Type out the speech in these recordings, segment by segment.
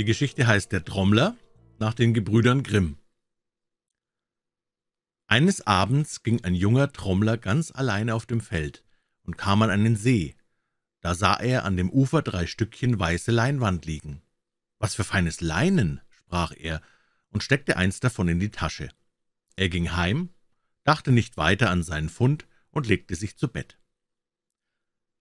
Die Geschichte heißt Der Trommler nach den Gebrüdern Grimm. Eines Abends ging ein junger Trommler ganz alleine auf dem Feld und kam an einen See. Da sah er an dem Ufer drei Stückchen weiße Leinwand liegen. »Was für feines Leinen«, sprach er und steckte eins davon in die Tasche. Er ging heim, dachte nicht weiter an seinen Fund und legte sich zu Bett.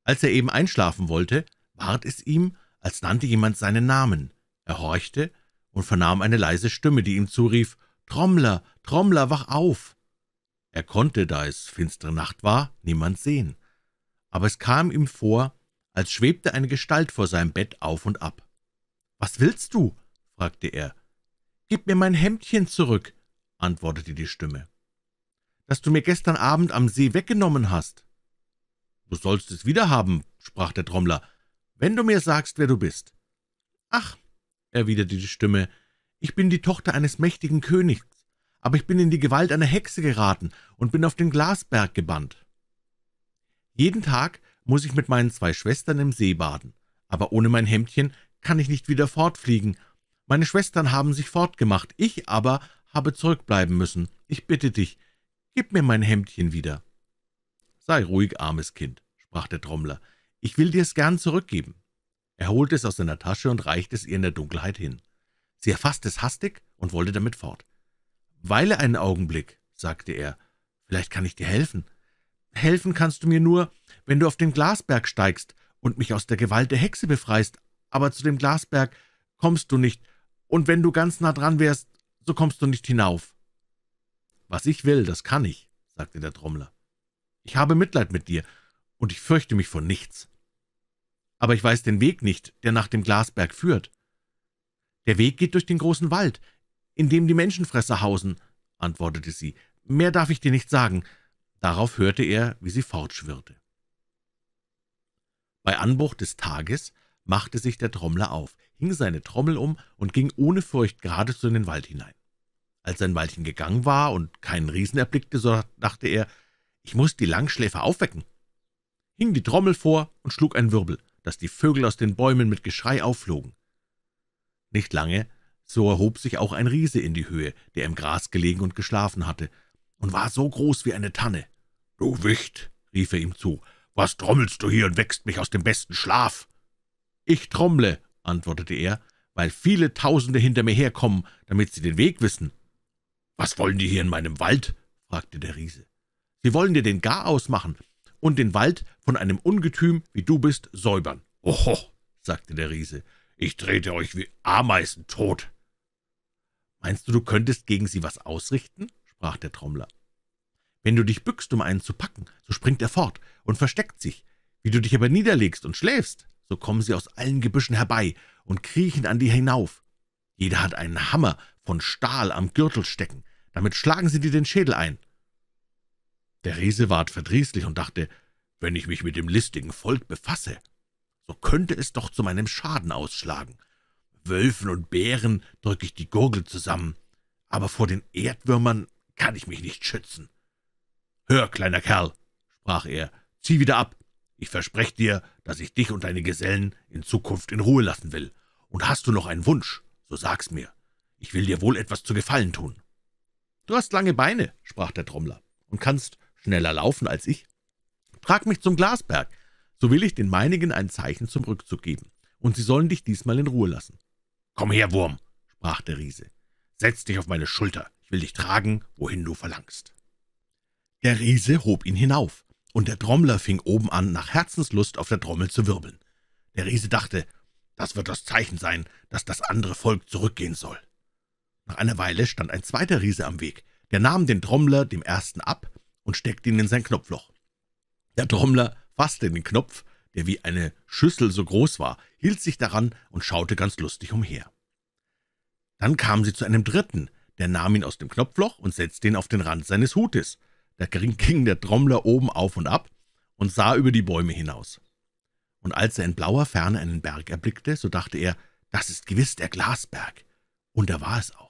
Als er eben einschlafen wollte, ward es ihm, als nannte jemand seinen Namen. Er horchte und vernahm eine leise Stimme, die ihm zurief, »Trommler, Trommler, wach auf!« Er konnte, da es finstere Nacht war, niemand sehen, aber es kam ihm vor, als schwebte eine Gestalt vor seinem Bett auf und ab. »Was willst du?« fragte er. »Gib mir mein Hemdchen zurück«, antwortete die Stimme, »das du mir gestern Abend am See weggenommen hast.« »Du sollst es wieder haben, sprach der Trommler, »wenn du mir sagst, wer du bist.« »Ach, erwiderte die Stimme, »ich bin die Tochter eines mächtigen Königs, aber ich bin in die Gewalt einer Hexe geraten und bin auf den Glasberg gebannt. Jeden Tag muss ich mit meinen zwei Schwestern im See baden, aber ohne mein Hemdchen kann ich nicht wieder fortfliegen. Meine Schwestern haben sich fortgemacht, ich aber habe zurückbleiben müssen. Ich bitte dich, gib mir mein Hemdchen wieder.« »Sei ruhig, armes Kind«, sprach der Trommler, »ich will dir's gern zurückgeben.« er holte es aus seiner Tasche und reichte es ihr in der Dunkelheit hin. Sie erfasste es hastig und wollte damit fort. »Weile einen Augenblick«, sagte er, »vielleicht kann ich dir helfen. Helfen kannst du mir nur, wenn du auf den Glasberg steigst und mich aus der Gewalt der Hexe befreist, aber zu dem Glasberg kommst du nicht, und wenn du ganz nah dran wärst, so kommst du nicht hinauf.« »Was ich will, das kann ich«, sagte der Trommler. »Ich habe Mitleid mit dir, und ich fürchte mich vor nichts.« aber ich weiß den Weg nicht, der nach dem Glasberg führt.« »Der Weg geht durch den großen Wald, in dem die Menschenfresser hausen«, antwortete sie. »Mehr darf ich dir nicht sagen.« Darauf hörte er, wie sie fortschwirrte. Bei Anbruch des Tages machte sich der Trommler auf, hing seine Trommel um und ging ohne Furcht geradezu in den Wald hinein. Als sein Weilchen gegangen war und keinen Riesen erblickte, so dachte er, ich muss die Langschläfer aufwecken. Hing die Trommel vor und schlug einen Wirbel dass die Vögel aus den Bäumen mit Geschrei aufflogen. Nicht lange, so erhob sich auch ein Riese in die Höhe, der im Gras gelegen und geschlafen hatte, und war so groß wie eine Tanne. »Du Wicht«, rief er ihm zu, »was trommelst du hier und wächst mich aus dem besten Schlaf?« »Ich trommle«, antwortete er, »weil viele Tausende hinter mir herkommen, damit sie den Weg wissen.« »Was wollen die hier in meinem Wald?« fragte der Riese. »Sie wollen dir den Garaus machen und den Wald von einem Ungetüm, wie du bist, säubern.« »Oho«, sagte der Riese, »ich trete euch wie Ameisen tot.« »Meinst du, du könntest gegen sie was ausrichten?« sprach der Trommler. »Wenn du dich bückst, um einen zu packen, so springt er fort und versteckt sich. Wie du dich aber niederlegst und schläfst, so kommen sie aus allen Gebüschen herbei und kriechen an dir hinauf. Jeder hat einen Hammer von Stahl am Gürtel stecken, damit schlagen sie dir den Schädel ein. Der Riese ward verdrießlich und dachte, wenn ich mich mit dem listigen Volk befasse, so könnte es doch zu meinem Schaden ausschlagen. Wölfen und Bären drücke ich die Gurgel zusammen, aber vor den Erdwürmern kann ich mich nicht schützen. »Hör, kleiner Kerl«, sprach er, »zieh wieder ab. Ich verspreche dir, dass ich dich und deine Gesellen in Zukunft in Ruhe lassen will. Und hast du noch einen Wunsch, so sag's mir. Ich will dir wohl etwas zu Gefallen tun.« »Du hast lange Beine«, sprach der Trommler, »und kannst schneller laufen als ich. Trag mich zum Glasberg, so will ich den meinigen ein Zeichen zum Rückzug geben, und sie sollen dich diesmal in Ruhe lassen. »Komm her, Wurm«, sprach der Riese, »setz dich auf meine Schulter, ich will dich tragen, wohin du verlangst.« Der Riese hob ihn hinauf, und der Trommler fing oben an, nach Herzenslust auf der Trommel zu wirbeln. Der Riese dachte, das wird das Zeichen sein, dass das andere Volk zurückgehen soll. Nach einer Weile stand ein zweiter Riese am Weg, der nahm den Trommler dem ersten ab und steckte ihn in sein Knopfloch. Der Trommler fasste den Knopf, der wie eine Schüssel so groß war, hielt sich daran und schaute ganz lustig umher. Dann kamen sie zu einem dritten, der nahm ihn aus dem Knopfloch und setzte ihn auf den Rand seines Hutes. Da ging der Trommler oben auf und ab und sah über die Bäume hinaus. Und als er in blauer Ferne einen Berg erblickte, so dachte er, das ist gewiss der Glasberg. Und da war es auch.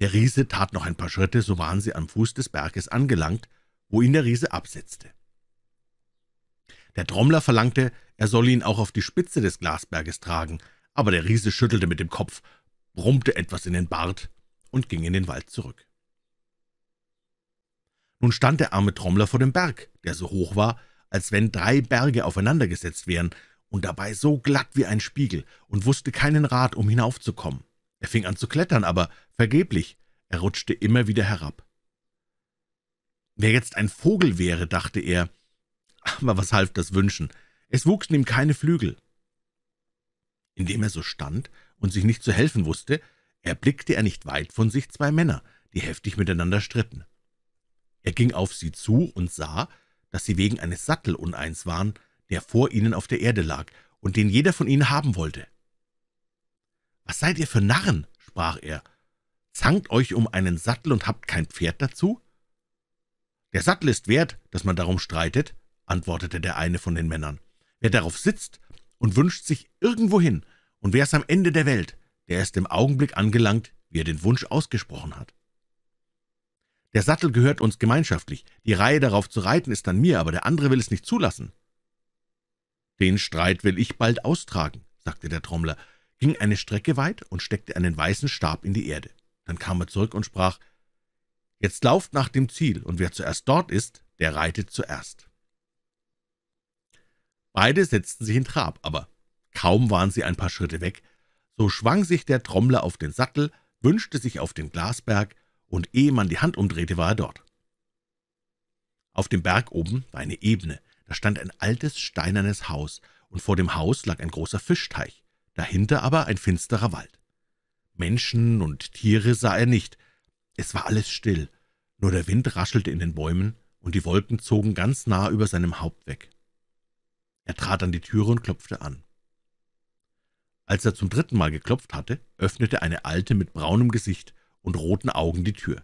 Der Riese tat noch ein paar Schritte, so waren sie am Fuß des Berges angelangt, wo ihn der Riese absetzte. Der Trommler verlangte, er solle ihn auch auf die Spitze des Glasberges tragen, aber der Riese schüttelte mit dem Kopf, brummte etwas in den Bart und ging in den Wald zurück. Nun stand der arme Trommler vor dem Berg, der so hoch war, als wenn drei Berge aufeinandergesetzt wären, und dabei so glatt wie ein Spiegel, und wusste keinen Rat, um hinaufzukommen. Er fing an zu klettern, aber vergeblich. Er rutschte immer wieder herab. Wer jetzt ein Vogel wäre, dachte er. Aber was half das Wünschen? Es wuchsen ihm keine Flügel. Indem er so stand und sich nicht zu helfen wusste, erblickte er nicht weit von sich zwei Männer, die heftig miteinander stritten. Er ging auf sie zu und sah, dass sie wegen eines Sattel uneins waren, der vor ihnen auf der Erde lag und den jeder von ihnen haben wollte. Was seid ihr für Narren? sprach er. Zankt euch um einen Sattel und habt kein Pferd dazu? Der Sattel ist wert, dass man darum streitet, antwortete der eine von den Männern. Wer darauf sitzt und wünscht sich irgendwohin, und wer ist am Ende der Welt, der ist im Augenblick angelangt, wie er den Wunsch ausgesprochen hat. Der Sattel gehört uns gemeinschaftlich, die Reihe darauf zu reiten ist an mir, aber der andere will es nicht zulassen. Den Streit will ich bald austragen, sagte der Trommler, ging eine Strecke weit und steckte einen weißen Stab in die Erde. Dann kam er zurück und sprach, »Jetzt lauft nach dem Ziel, und wer zuerst dort ist, der reitet zuerst.« Beide setzten sich in Trab, aber kaum waren sie ein paar Schritte weg, so schwang sich der Trommler auf den Sattel, wünschte sich auf den Glasberg, und ehe man die Hand umdrehte, war er dort. Auf dem Berg oben war eine Ebene, da stand ein altes steinernes Haus, und vor dem Haus lag ein großer Fischteich dahinter aber ein finsterer Wald. Menschen und Tiere sah er nicht. Es war alles still, nur der Wind raschelte in den Bäumen und die Wolken zogen ganz nah über seinem Haupt weg. Er trat an die Türe und klopfte an. Als er zum dritten Mal geklopft hatte, öffnete eine Alte mit braunem Gesicht und roten Augen die Tür.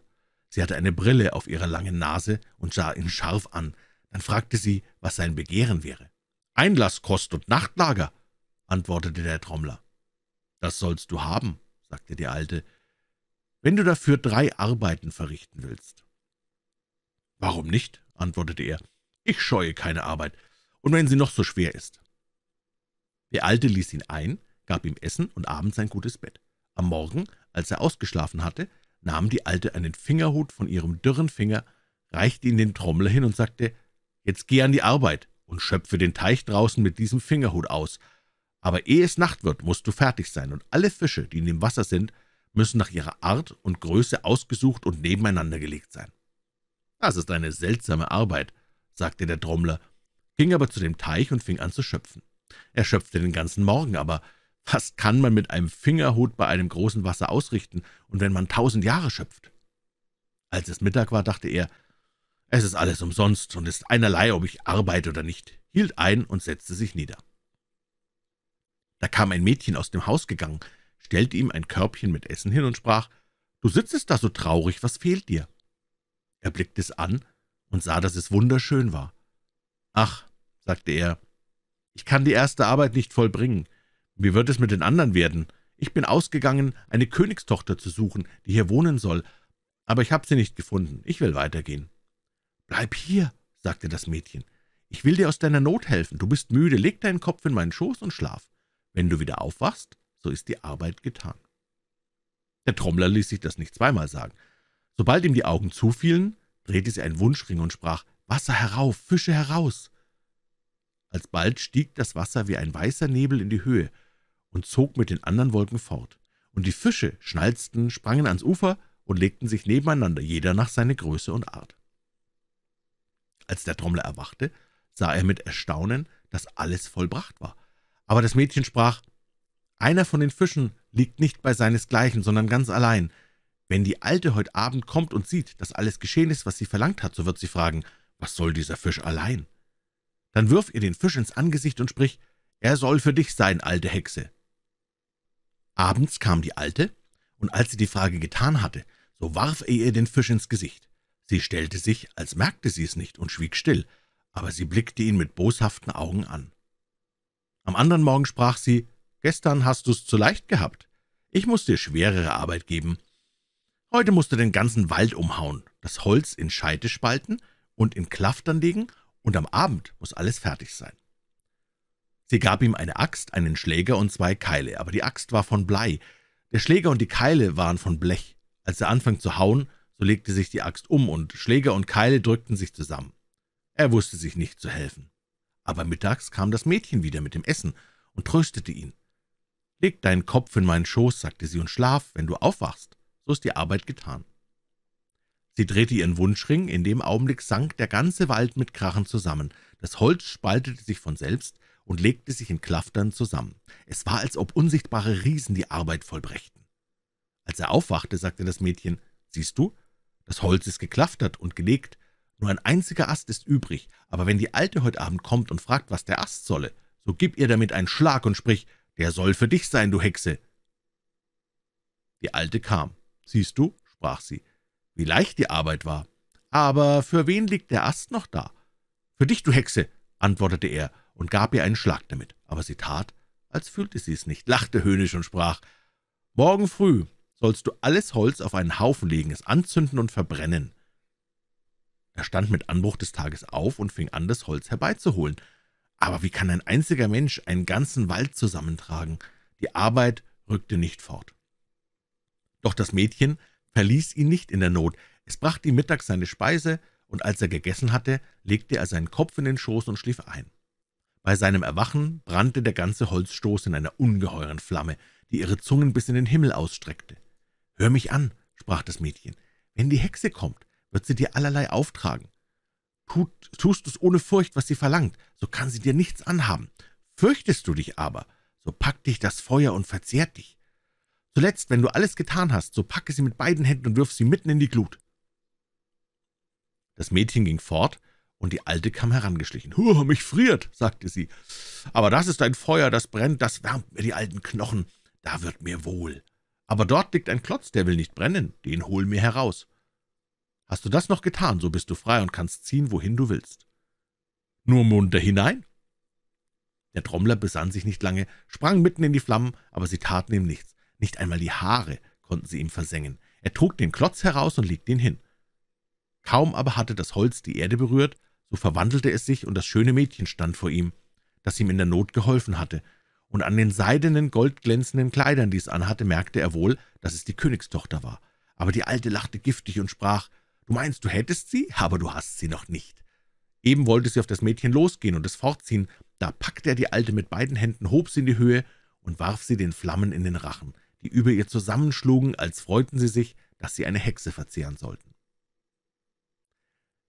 Sie hatte eine Brille auf ihrer langen Nase und sah ihn scharf an. Dann fragte sie, was sein Begehren wäre. »Einlasskost und Nachtlager«, antwortete der Trommler. »Das sollst du haben«, sagte die Alte, »wenn du dafür drei Arbeiten verrichten willst.« »Warum nicht?« antwortete er. »Ich scheue keine Arbeit, und wenn sie noch so schwer ist.« Der Alte ließ ihn ein, gab ihm Essen und abends ein gutes Bett. Am Morgen, als er ausgeschlafen hatte, nahm die Alte einen Fingerhut von ihrem dürren Finger, reichte ihn den Trommler hin und sagte, »Jetzt geh an die Arbeit und schöpfe den Teich draußen mit diesem Fingerhut aus, aber ehe es Nacht wird, musst du fertig sein, und alle Fische, die in dem Wasser sind, müssen nach ihrer Art und Größe ausgesucht und nebeneinander gelegt sein. »Das ist eine seltsame Arbeit«, sagte der Trommler, ging aber zu dem Teich und fing an zu schöpfen. Er schöpfte den ganzen Morgen, aber was kann man mit einem Fingerhut bei einem großen Wasser ausrichten, und wenn man tausend Jahre schöpft? Als es Mittag war, dachte er, es ist alles umsonst und ist einerlei, ob ich arbeite oder nicht, hielt ein und setzte sich nieder. Da kam ein Mädchen aus dem Haus gegangen, stellte ihm ein Körbchen mit Essen hin und sprach, »Du sitzest da so traurig, was fehlt dir?« Er blickte es an und sah, dass es wunderschön war. »Ach«, sagte er, »ich kann die erste Arbeit nicht vollbringen. Wie wird es mit den anderen werden? Ich bin ausgegangen, eine Königstochter zu suchen, die hier wohnen soll, aber ich habe sie nicht gefunden. Ich will weitergehen.« »Bleib hier«, sagte das Mädchen. »Ich will dir aus deiner Not helfen. Du bist müde. Leg deinen Kopf in meinen Schoß und schlaf.« wenn du wieder aufwachst, so ist die Arbeit getan. Der Trommler ließ sich das nicht zweimal sagen. Sobald ihm die Augen zufielen, drehte sie einen Wunschring und sprach, »Wasser herauf, Fische heraus!« Alsbald stieg das Wasser wie ein weißer Nebel in die Höhe und zog mit den anderen Wolken fort. Und die Fische schnalzten, sprangen ans Ufer und legten sich nebeneinander, jeder nach seiner Größe und Art. Als der Trommler erwachte, sah er mit Erstaunen, dass alles vollbracht war. Aber das Mädchen sprach, einer von den Fischen liegt nicht bei seinesgleichen, sondern ganz allein. Wenn die Alte heute Abend kommt und sieht, dass alles geschehen ist, was sie verlangt hat, so wird sie fragen, was soll dieser Fisch allein? Dann wirf ihr den Fisch ins Angesicht und sprich, er soll für dich sein, alte Hexe. Abends kam die Alte, und als sie die Frage getan hatte, so warf er ihr den Fisch ins Gesicht. Sie stellte sich, als merkte sie es nicht, und schwieg still, aber sie blickte ihn mit boshaften Augen an. Am anderen Morgen sprach sie, »Gestern hast du's zu leicht gehabt. Ich muß dir schwerere Arbeit geben. Heute musst du den ganzen Wald umhauen, das Holz in Scheite spalten und in Klaftern legen, und am Abend muss alles fertig sein.« Sie gab ihm eine Axt, einen Schläger und zwei Keile, aber die Axt war von Blei, der Schläger und die Keile waren von Blech. Als er anfing zu hauen, so legte sich die Axt um, und Schläger und Keile drückten sich zusammen. Er wusste sich nicht zu helfen aber mittags kam das Mädchen wieder mit dem Essen und tröstete ihn. »Leg deinen Kopf in meinen Schoß«, sagte sie, »und schlaf, wenn du aufwachst, so ist die Arbeit getan.« Sie drehte ihren Wunschring, in dem Augenblick sank der ganze Wald mit Krachen zusammen, das Holz spaltete sich von selbst und legte sich in Klaftern zusammen. Es war, als ob unsichtbare Riesen die Arbeit vollbrächten. Als er aufwachte, sagte das Mädchen, »Siehst du, das Holz ist geklaftert und gelegt, nur ein einziger Ast ist übrig, aber wenn die Alte heute Abend kommt und fragt, was der Ast solle, so gib ihr damit einen Schlag und sprich, der soll für dich sein, du Hexe.« Die Alte kam. »Siehst du«, sprach sie, »wie leicht die Arbeit war. Aber für wen liegt der Ast noch da?« »Für dich, du Hexe«, antwortete er und gab ihr einen Schlag damit. Aber sie tat, als fühlte sie es nicht, lachte höhnisch und sprach, »Morgen früh sollst du alles Holz auf einen Haufen legen, es anzünden und verbrennen. Er stand mit Anbruch des Tages auf und fing an, das Holz herbeizuholen. Aber wie kann ein einziger Mensch einen ganzen Wald zusammentragen? Die Arbeit rückte nicht fort. Doch das Mädchen verließ ihn nicht in der Not. Es brachte ihm mittags seine Speise, und als er gegessen hatte, legte er seinen Kopf in den Schoß und schlief ein. Bei seinem Erwachen brannte der ganze Holzstoß in einer ungeheuren Flamme, die ihre Zungen bis in den Himmel ausstreckte. »Hör mich an«, sprach das Mädchen, »wenn die Hexe kommt, wird sie dir allerlei auftragen. Tut, tust es ohne Furcht, was sie verlangt, so kann sie dir nichts anhaben. Fürchtest du dich aber, so packt dich das Feuer und verzehrt dich. Zuletzt, wenn du alles getan hast, so packe sie mit beiden Händen und wirf sie mitten in die Glut. Das Mädchen ging fort, und die Alte kam herangeschlichen. »Huh, mich friert«, sagte sie, »aber das ist ein Feuer, das brennt, das wärmt mir die alten Knochen, da wird mir wohl. Aber dort liegt ein Klotz, der will nicht brennen, den hol mir heraus.« Hast du das noch getan, so bist du frei und kannst ziehen, wohin du willst.« »Nur munter hinein?« Der Trommler besann sich nicht lange, sprang mitten in die Flammen, aber sie taten ihm nichts. Nicht einmal die Haare konnten sie ihm versengen. Er trug den Klotz heraus und legte ihn hin. Kaum aber hatte das Holz die Erde berührt, so verwandelte es sich, und das schöne Mädchen stand vor ihm, das ihm in der Not geholfen hatte, und an den seidenen, goldglänzenden Kleidern, die es anhatte, merkte er wohl, dass es die Königstochter war. Aber die Alte lachte giftig und sprach, Du meinst, du hättest sie, aber du hast sie noch nicht. Eben wollte sie auf das Mädchen losgehen und es fortziehen, da packte er die Alte mit beiden Händen, hob sie in die Höhe und warf sie den Flammen in den Rachen, die über ihr zusammenschlugen, als freuten sie sich, dass sie eine Hexe verzehren sollten.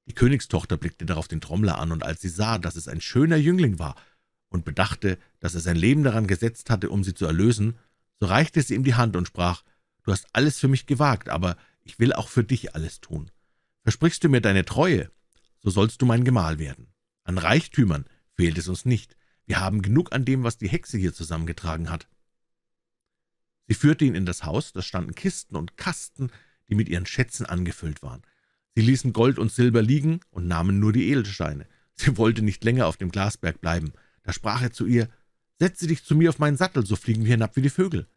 Die Königstochter blickte darauf den Trommler an, und als sie sah, dass es ein schöner Jüngling war und bedachte, dass er sein Leben daran gesetzt hatte, um sie zu erlösen, so reichte sie ihm die Hand und sprach, »Du hast alles für mich gewagt, aber ich will auch für dich alles tun. Versprichst du mir deine Treue, so sollst du mein Gemahl werden. An Reichtümern fehlt es uns nicht. Wir haben genug an dem, was die Hexe hier zusammengetragen hat.« Sie führte ihn in das Haus, da standen Kisten und Kasten, die mit ihren Schätzen angefüllt waren. Sie ließen Gold und Silber liegen und nahmen nur die Edelsteine. Sie wollte nicht länger auf dem Glasberg bleiben. Da sprach er zu ihr, »Setze dich zu mir auf meinen Sattel, so fliegen wir hinab wie die Vögel.«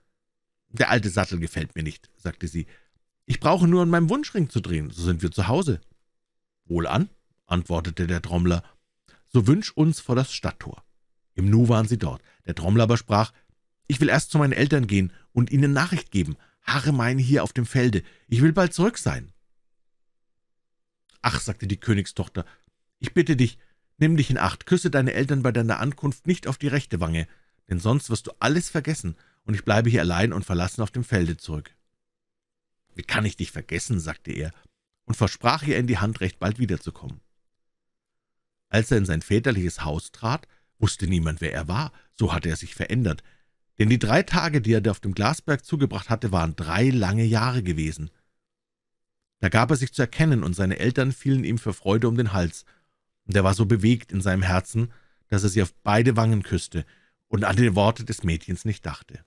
»Der alte Sattel gefällt mir nicht«, sagte sie, ich brauche nur an meinem Wunschring zu drehen, so sind wir zu Hause. Wohlan, antwortete der Trommler, so wünsch uns vor das Stadttor. Im Nu waren sie dort. Der Trommler aber sprach, ich will erst zu meinen Eltern gehen und ihnen Nachricht geben. Harre meine hier auf dem Felde. Ich will bald zurück sein. Ach, sagte die Königstochter, ich bitte dich, nimm dich in Acht, küsse deine Eltern bei deiner Ankunft nicht auf die rechte Wange, denn sonst wirst du alles vergessen, und ich bleibe hier allein und verlassen auf dem Felde zurück. »Wie kann ich dich vergessen«, sagte er, und versprach ihr in die Hand, recht bald wiederzukommen. Als er in sein väterliches Haus trat, wusste niemand, wer er war, so hatte er sich verändert, denn die drei Tage, die er auf dem Glasberg zugebracht hatte, waren drei lange Jahre gewesen. Da gab er sich zu erkennen, und seine Eltern fielen ihm für Freude um den Hals, und er war so bewegt in seinem Herzen, dass er sie auf beide Wangen küsste und an die Worte des Mädchens nicht dachte.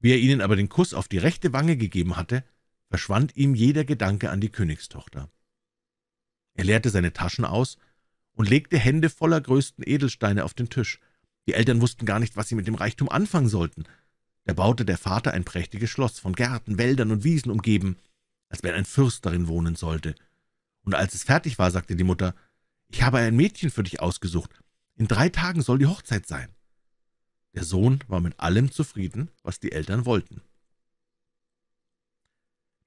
Wie er ihnen aber den Kuss auf die rechte Wange gegeben hatte, verschwand ihm jeder Gedanke an die Königstochter. Er leerte seine Taschen aus und legte Hände voller größten Edelsteine auf den Tisch. Die Eltern wussten gar nicht, was sie mit dem Reichtum anfangen sollten. Da baute der Vater ein prächtiges Schloss, von Gärten, Wäldern und Wiesen umgeben, als wenn ein Fürst darin wohnen sollte. Und als es fertig war, sagte die Mutter, »Ich habe ein Mädchen für dich ausgesucht. In drei Tagen soll die Hochzeit sein.« der Sohn war mit allem zufrieden, was die Eltern wollten.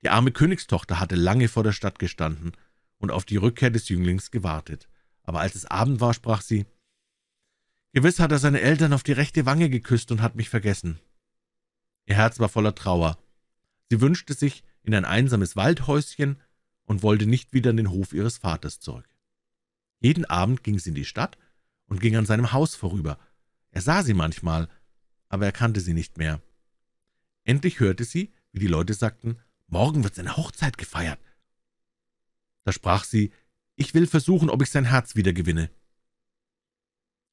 Die arme Königstochter hatte lange vor der Stadt gestanden und auf die Rückkehr des Jünglings gewartet, aber als es Abend war, sprach sie, »Gewiss hat er seine Eltern auf die rechte Wange geküsst und hat mich vergessen.« Ihr Herz war voller Trauer. Sie wünschte sich in ein einsames Waldhäuschen und wollte nicht wieder in den Hof ihres Vaters zurück. Jeden Abend ging sie in die Stadt und ging an seinem Haus vorüber – er sah sie manchmal, aber er kannte sie nicht mehr. Endlich hörte sie, wie die Leute sagten, »Morgen wird seine Hochzeit gefeiert.« Da sprach sie, »Ich will versuchen, ob ich sein Herz wiedergewinne.«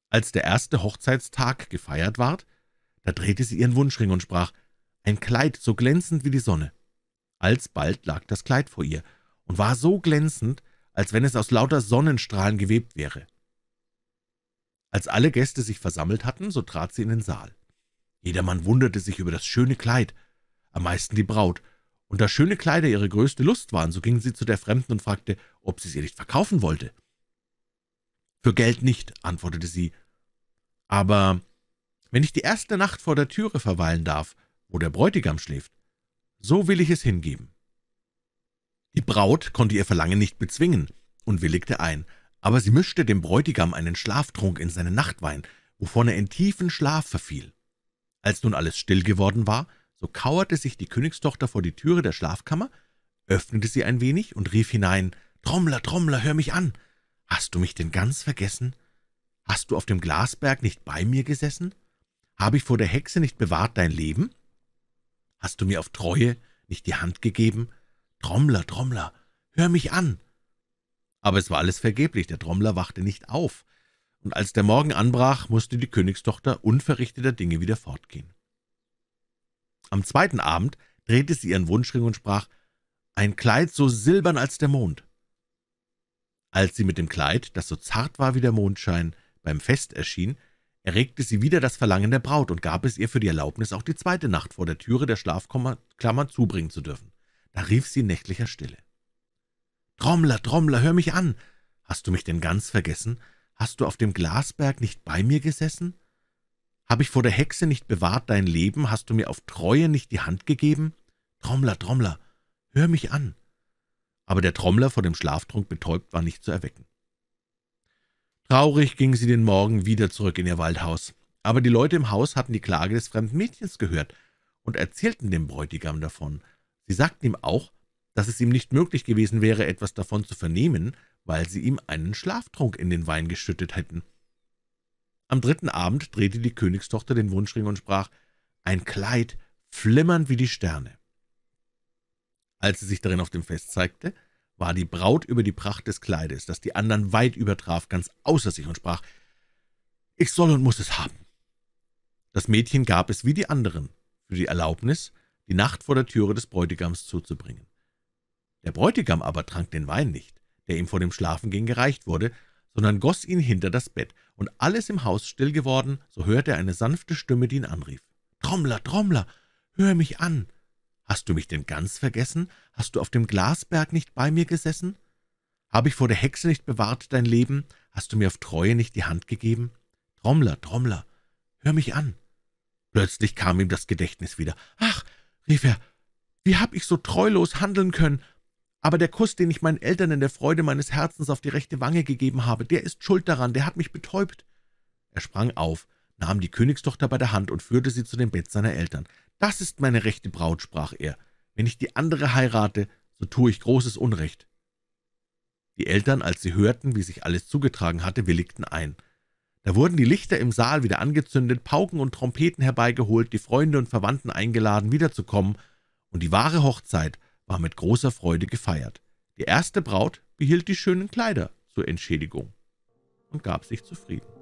Als der erste Hochzeitstag gefeiert ward, da drehte sie ihren Wunschring und sprach, »Ein Kleid so glänzend wie die Sonne.« Alsbald lag das Kleid vor ihr und war so glänzend, als wenn es aus lauter Sonnenstrahlen gewebt wäre. Als alle Gäste sich versammelt hatten, so trat sie in den Saal. Jedermann wunderte sich über das schöne Kleid, am meisten die Braut, und da schöne Kleider ihre größte Lust waren, so ging sie zu der Fremden und fragte, ob sie sie nicht verkaufen wollte. »Für Geld nicht«, antwortete sie, »aber wenn ich die erste Nacht vor der Türe verweilen darf, wo der Bräutigam schläft, so will ich es hingeben.« Die Braut konnte ihr Verlangen nicht bezwingen und willigte ein, aber sie mischte dem Bräutigam einen Schlaftrunk in seinen Nachtwein, wovon er in tiefen Schlaf verfiel. Als nun alles still geworden war, so kauerte sich die Königstochter vor die Türe der Schlafkammer, öffnete sie ein wenig und rief hinein, »Trommler, Trommler, hör mich an! Hast du mich denn ganz vergessen? Hast du auf dem Glasberg nicht bei mir gesessen? Habe ich vor der Hexe nicht bewahrt dein Leben? Hast du mir auf Treue nicht die Hand gegeben? Trommler, Trommler, hör mich an! Aber es war alles vergeblich, der Trommler wachte nicht auf, und als der Morgen anbrach, musste die Königstochter unverrichteter Dinge wieder fortgehen. Am zweiten Abend drehte sie ihren Wunschring und sprach, »Ein Kleid so silbern als der Mond.« Als sie mit dem Kleid, das so zart war wie der Mondschein, beim Fest erschien, erregte sie wieder das Verlangen der Braut und gab es ihr für die Erlaubnis, auch die zweite Nacht vor der Türe der Schlafklammer zubringen zu dürfen. Da rief sie in nächtlicher Stille. Trommler, Trommler, hör mich an! Hast du mich denn ganz vergessen? Hast du auf dem Glasberg nicht bei mir gesessen? Hab ich vor der Hexe nicht bewahrt dein Leben? Hast du mir auf Treue nicht die Hand gegeben? Trommler, Trommler, hör mich an!« Aber der Trommler, vor dem Schlaftrunk betäubt, war nicht zu erwecken. Traurig ging sie den Morgen wieder zurück in ihr Waldhaus. Aber die Leute im Haus hatten die Klage des fremden Mädchens gehört und erzählten dem Bräutigam davon. Sie sagten ihm auch, dass es ihm nicht möglich gewesen wäre, etwas davon zu vernehmen, weil sie ihm einen Schlaftrunk in den Wein geschüttet hätten. Am dritten Abend drehte die Königstochter den Wunschring und sprach, »Ein Kleid, flimmernd wie die Sterne.« Als sie sich darin auf dem Fest zeigte, war die Braut über die Pracht des Kleides, das die anderen weit übertraf, ganz außer sich und sprach, »Ich soll und muss es haben.« Das Mädchen gab es wie die anderen für die Erlaubnis, die Nacht vor der Türe des Bräutigams zuzubringen. Der Bräutigam aber trank den Wein nicht, der ihm vor dem Schlafengehen gereicht wurde, sondern goss ihn hinter das Bett, und alles im Haus still geworden, so hörte er eine sanfte Stimme, die ihn anrief. »Trommler, Trommler, hör mich an! Hast du mich denn ganz vergessen? Hast du auf dem Glasberg nicht bei mir gesessen? Habe ich vor der Hexe nicht bewahrt dein Leben? Hast du mir auf Treue nicht die Hand gegeben? Trommler, Trommler, hör mich an!« Plötzlich kam ihm das Gedächtnis wieder. »Ach«, rief er, »wie hab ich so treulos handeln können? aber der Kuss, den ich meinen Eltern in der Freude meines Herzens auf die rechte Wange gegeben habe, der ist schuld daran, der hat mich betäubt.« Er sprang auf, nahm die Königstochter bei der Hand und führte sie zu dem Bett seiner Eltern. »Das ist meine rechte Braut«, sprach er. »Wenn ich die andere heirate, so tue ich großes Unrecht.« Die Eltern, als sie hörten, wie sich alles zugetragen hatte, willigten ein. Da wurden die Lichter im Saal wieder angezündet, Pauken und Trompeten herbeigeholt, die Freunde und Verwandten eingeladen, wiederzukommen, und die wahre Hochzeit – war mit großer Freude gefeiert. Die erste Braut behielt die schönen Kleider zur Entschädigung und gab sich zufrieden.